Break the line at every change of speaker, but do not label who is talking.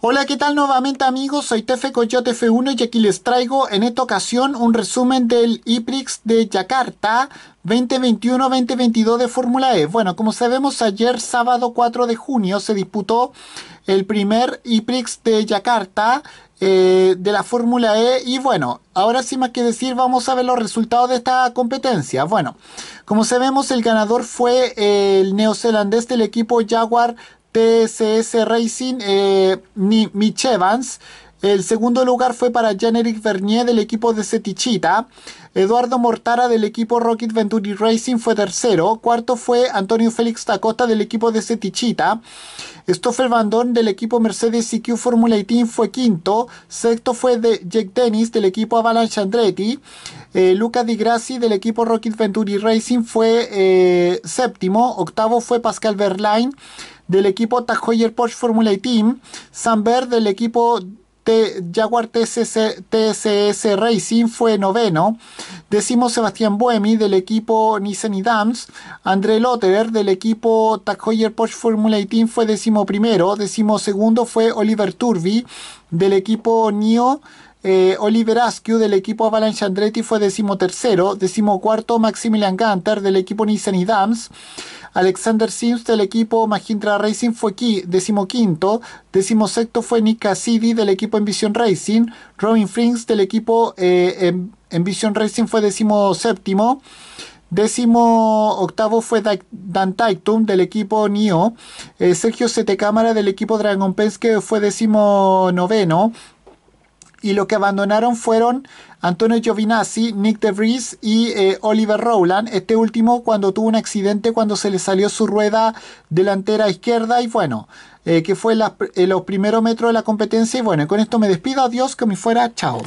Hola, ¿qué tal nuevamente amigos? Soy Tefe Coyote F1 y aquí les traigo en esta ocasión un resumen del IPRIX de Yakarta 2021-2022 de Fórmula E. Bueno, como sabemos, ayer sábado 4 de junio se disputó el primer IPRIX de Yakarta eh, de la Fórmula E y bueno, ahora sin más que decir vamos a ver los resultados de esta competencia. Bueno, como sabemos el ganador fue el neozelandés del equipo Jaguar SS Racing, eh, Mitch Evans. El segundo lugar fue para jean eric Vernier del equipo de Setichita. Eduardo Mortara del equipo Rocket Venturi Racing fue tercero. Cuarto fue Antonio Félix Tacota del equipo de Setichita. Stoffel Bandón del equipo Mercedes CQ Formula 18 e fue quinto. Sexto fue de Jake Dennis del equipo Avalanche Andretti. Eh, Luca Di Grassi del equipo Rocket Venturi Racing fue eh, séptimo. Octavo fue Pascal Verlaine del equipo Tag Heuer Porsche Formula e Team, Sam del equipo Jaguar TSS Racing fue noveno, decimo Sebastián Buemi del equipo Nissan y Dams, André Lotterer del equipo Tag Heuer Porsche Formula e Team fue décimo primero, segundo fue Oliver Turbi del equipo NIO. Eh, Oliver Askew del equipo Avalanche Andretti fue decimotercero, decimocuarto Maximilian Ganter del equipo Nissan y Dams, Alexander Sims del equipo Magintra Racing fue aquí, Décimo sexto fue Nick Cassidy del equipo Envision Racing, Robin Frings del equipo Envision eh, em-, Racing fue séptimo. Décimo octavo fue Dan Taitum del equipo NIO. Eh, Sergio Setecámara del equipo Dragon Penske fue décimo noveno y lo que abandonaron fueron Antonio Giovinazzi, Nick De Vries y eh, Oliver Rowland. Este último cuando tuvo un accidente cuando se le salió su rueda delantera izquierda y bueno, eh, que fue eh, los primeros metros de la competencia. Y bueno, con esto me despido. Adiós, que me fuera. Chao.